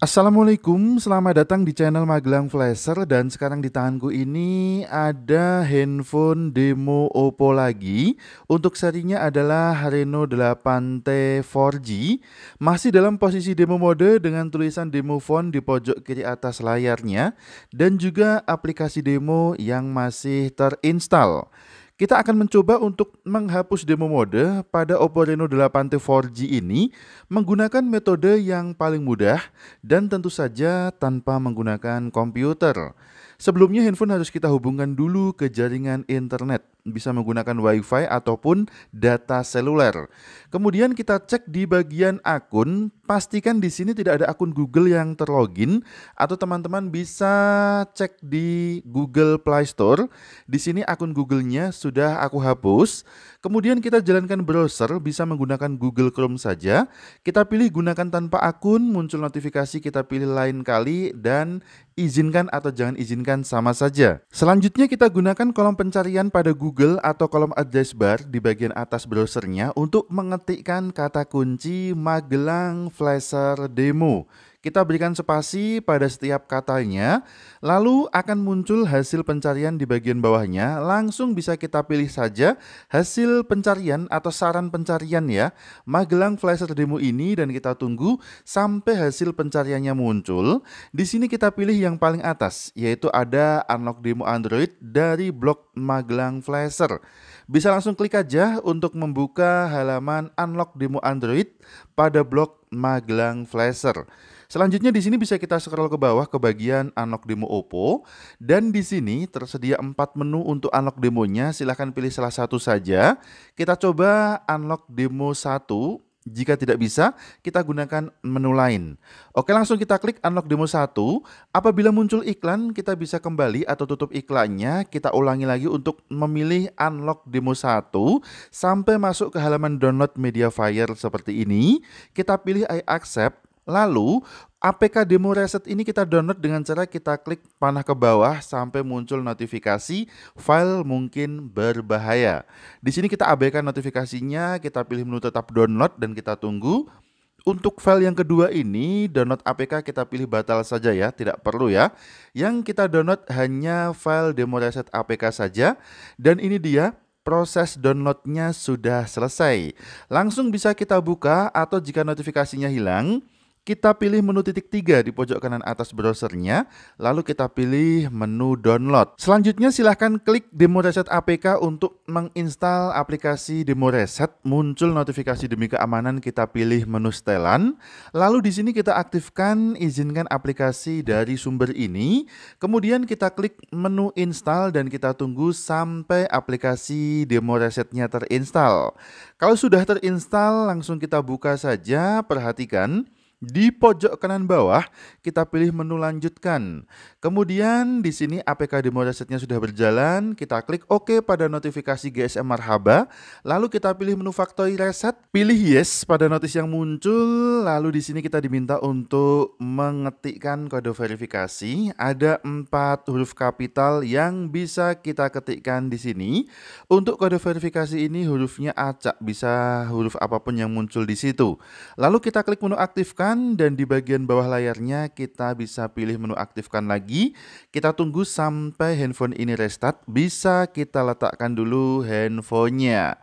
Assalamualaikum, selamat datang di channel Magelang Flasher dan sekarang di tanganku ini ada handphone demo Oppo lagi. Untuk serinya adalah Reno 8T 4G, masih dalam posisi demo mode dengan tulisan demo phone di pojok kiri atas layarnya dan juga aplikasi demo yang masih terinstall. Kita akan mencoba untuk menghapus demo mode pada Oppo Reno 8T 4G ini menggunakan metode yang paling mudah dan tentu saja tanpa menggunakan komputer. Sebelumnya handphone harus kita hubungkan dulu ke jaringan internet bisa menggunakan WiFi ataupun data seluler. Kemudian kita cek di bagian akun, pastikan di sini tidak ada akun Google yang terlogin atau teman-teman bisa cek di Google Play Store. Di sini akun Google-nya sudah aku hapus. Kemudian kita jalankan browser bisa menggunakan Google Chrome saja. Kita pilih gunakan tanpa akun, muncul notifikasi kita pilih lain kali dan izinkan atau jangan izinkan sama saja. Selanjutnya kita gunakan kolom pencarian pada Google atau kolom address bar di bagian atas browsernya untuk mengetikkan kata kunci Magelang Flasher Demo. Kita berikan spasi pada setiap katanya, lalu akan muncul hasil pencarian di bagian bawahnya. Langsung bisa kita pilih saja hasil pencarian atau saran pencarian ya. Magelang Flasher Demo ini dan kita tunggu sampai hasil pencariannya muncul. Di sini kita pilih yang paling atas, yaitu ada Unlock Demo Android dari blog Magelang Flasher. Bisa langsung klik aja untuk membuka halaman Unlock Demo Android pada blog Magelang Flasher. Selanjutnya di sini bisa kita scroll ke bawah ke bagian unlock demo Oppo dan di sini tersedia empat menu untuk unlock demonya. Silahkan pilih salah satu saja. Kita coba unlock demo satu. Jika tidak bisa, kita gunakan menu lain. Oke, langsung kita klik unlock demo satu Apabila muncul iklan, kita bisa kembali atau tutup iklannya. Kita ulangi lagi untuk memilih unlock demo satu sampai masuk ke halaman download Mediafire seperti ini. Kita pilih I accept Lalu, APK demo reset ini kita download dengan cara kita klik panah ke bawah sampai muncul notifikasi file mungkin berbahaya. Di sini kita abaikan notifikasinya, kita pilih menu tetap download dan kita tunggu. Untuk file yang kedua ini, download APK kita pilih batal saja ya, tidak perlu ya. Yang kita download hanya file demo reset APK saja. Dan ini dia, proses downloadnya sudah selesai. Langsung bisa kita buka atau jika notifikasinya hilang, kita pilih menu titik tiga di pojok kanan atas browsernya, lalu kita pilih menu download. Selanjutnya silahkan klik demo reset APK untuk menginstal aplikasi demo reset. Muncul notifikasi demi keamanan kita pilih menu setelan. Lalu di sini kita aktifkan izinkan aplikasi dari sumber ini. Kemudian kita klik menu install dan kita tunggu sampai aplikasi demo resetnya terinstall. Kalau sudah terinstall langsung kita buka saja, perhatikan di pojok kanan bawah, kita pilih menu lanjutkan. Kemudian di sini APK demo resetnya sudah berjalan, kita klik OK pada notifikasi GSM Marhaba, lalu kita pilih menu Factory Reset, pilih Yes pada notis yang muncul, lalu di sini kita diminta untuk mengetikkan kode verifikasi. Ada empat huruf kapital yang bisa kita ketikkan di sini. Untuk kode verifikasi ini hurufnya acak, bisa huruf apapun yang muncul di situ. Lalu kita klik menu aktifkan, aktifkan dan di bagian bawah layarnya kita bisa pilih menu aktifkan lagi. Kita tunggu sampai handphone ini restart, bisa kita letakkan dulu handphonenya.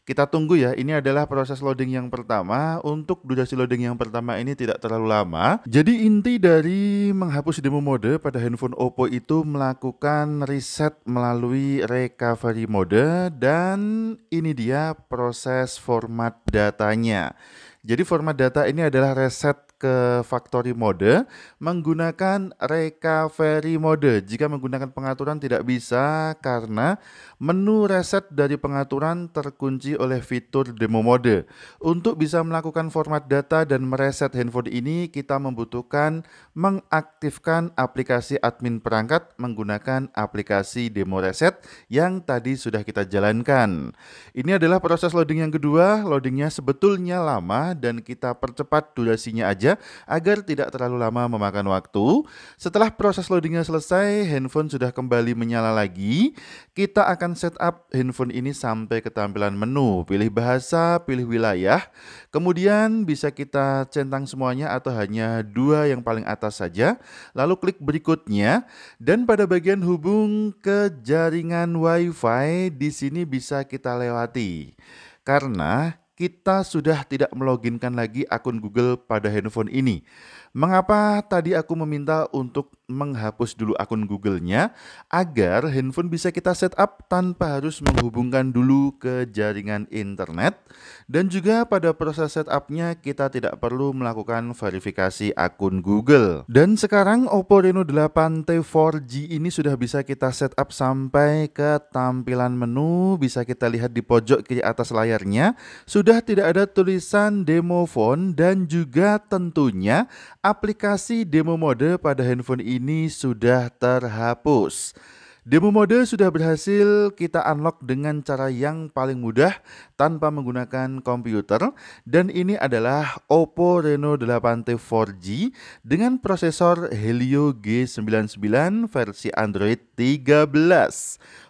Kita tunggu ya, ini adalah proses loading yang pertama. Untuk durasi loading yang pertama ini tidak terlalu lama. Jadi inti dari menghapus demo mode pada handphone Oppo itu melakukan reset melalui recovery mode dan ini dia proses format datanya. Jadi format data ini adalah reset ke factory mode menggunakan recovery mode. Jika menggunakan pengaturan tidak bisa karena menu reset dari pengaturan terkunci oleh fitur demo mode. Untuk bisa melakukan format data dan mereset handphone ini, kita membutuhkan mengaktifkan aplikasi admin perangkat menggunakan aplikasi demo reset yang tadi sudah kita jalankan. Ini adalah proses loading yang kedua. Loadingnya sebetulnya lama dan kita percepat durasinya aja saja agar tidak terlalu lama memakan waktu. Setelah proses loadingnya selesai, handphone sudah kembali menyala lagi. Kita akan setup handphone ini sampai ke tampilan menu, pilih bahasa, pilih wilayah. Kemudian bisa kita centang semuanya atau hanya dua yang paling atas saja. Lalu klik berikutnya dan pada bagian hubung ke jaringan WiFi di sini bisa kita lewati. Karena kita sudah tidak meloginkan lagi akun Google pada handphone ini. Mengapa tadi aku meminta untuk menghapus dulu akun Google-nya agar handphone bisa kita setup tanpa harus menghubungkan dulu ke jaringan internet dan juga pada proses setupnya kita tidak perlu melakukan verifikasi akun Google. Dan sekarang Oppo Reno 8T 4G ini sudah bisa kita setup sampai ke tampilan menu, bisa kita lihat di pojok kiri atas layarnya sudah sudah tidak ada tulisan demo phone dan juga tentunya aplikasi demo mode pada handphone ini sudah terhapus. Demo mode sudah berhasil kita unlock dengan cara yang paling mudah tanpa menggunakan komputer dan ini adalah Oppo Reno 8T 4G dengan prosesor Helio G99 versi Android 13.